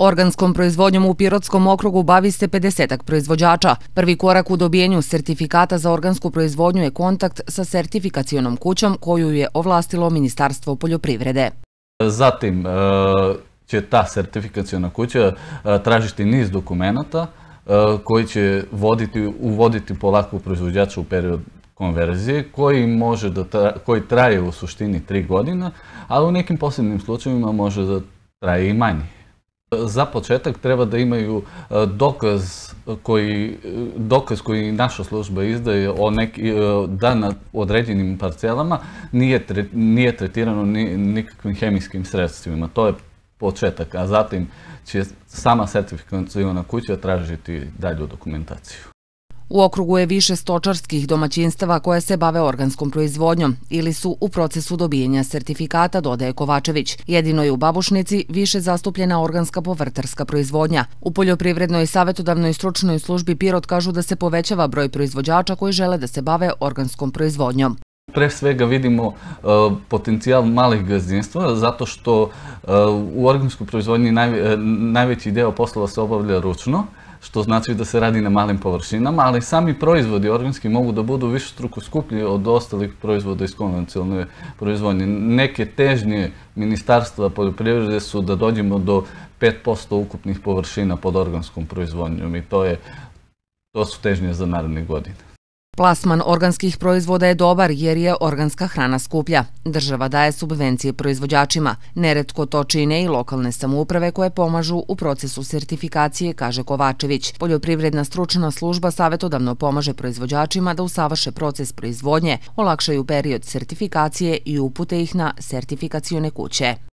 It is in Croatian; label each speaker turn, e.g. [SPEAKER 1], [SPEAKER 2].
[SPEAKER 1] Organskom proizvodnjom u Pirotskom okrugu bavi se 50 proizvođača. Prvi korak u dobijenju sertifikata za organsku proizvodnju je kontakt sa sertifikacijonom kućom koju je ovlastilo Ministarstvo poljoprivrede.
[SPEAKER 2] Zatim e, će ta sertifikacijona kuća e, tražiti niz dokumenata e, koji će uvoditi polako proizvođača u period konverzije koji, može koji traje u suštini tri godina, ali u nekim posebnim slučajevima može da traje i manje. Za početak treba da imaju e, dokaz koji, e, dokaz koji naša služba izdaje o e, da na određenim parcelama nije, tretirano nikakvim hemijskim sredstvima. To je početak, a zatim će sama sertifikacijona kuća tražiti dalju dokumentaciju.
[SPEAKER 1] U okrugu je više stočarskih domaćinstava koje se bave organskom proizvodnjom ili su u procesu dobijenja sertifikata, dodaje Kovačević. Jedino je u Babušnici više zastupljena organska povrtarska proizvodnja. U Poljoprivrednoj savjetodavnoj stručnoj službi Pirot kažu da se povećava broj proizvođača koji žele da se bave organskom proizvodnjom.
[SPEAKER 2] Pre svega vidimo e, potencijal malih gazdinstva zato što e, u organskoj proizvodnji e, najveći deo poslova se obavlja ručno, što znači da se radi na malim površinama, ali sami proizvodi organski mogu da budu više struku skuplji od ostalih proizvoda iz konvencionalne proizvodnje. Neke težnje ministarstva poljoprivrede su da dođemo do 5% ukupnih površina pod organskom proizvodnjom i to, je, to su težnje za naredne godine.
[SPEAKER 1] Plasman organskih proizvoda je dobar jer je organska hrana skuplja. Država daje subvencije proizvođačima. Neretko to čine i lokalne samouprave koje pomažu u procesu sertifikacije, kaže Kovačević. Poljoprivredna stručna služba savjetodavno pomaže proizvođačima da usavrše proces proizvodnje, olakšaju period sertifikacije i upute ih na sertifikacijone kuće.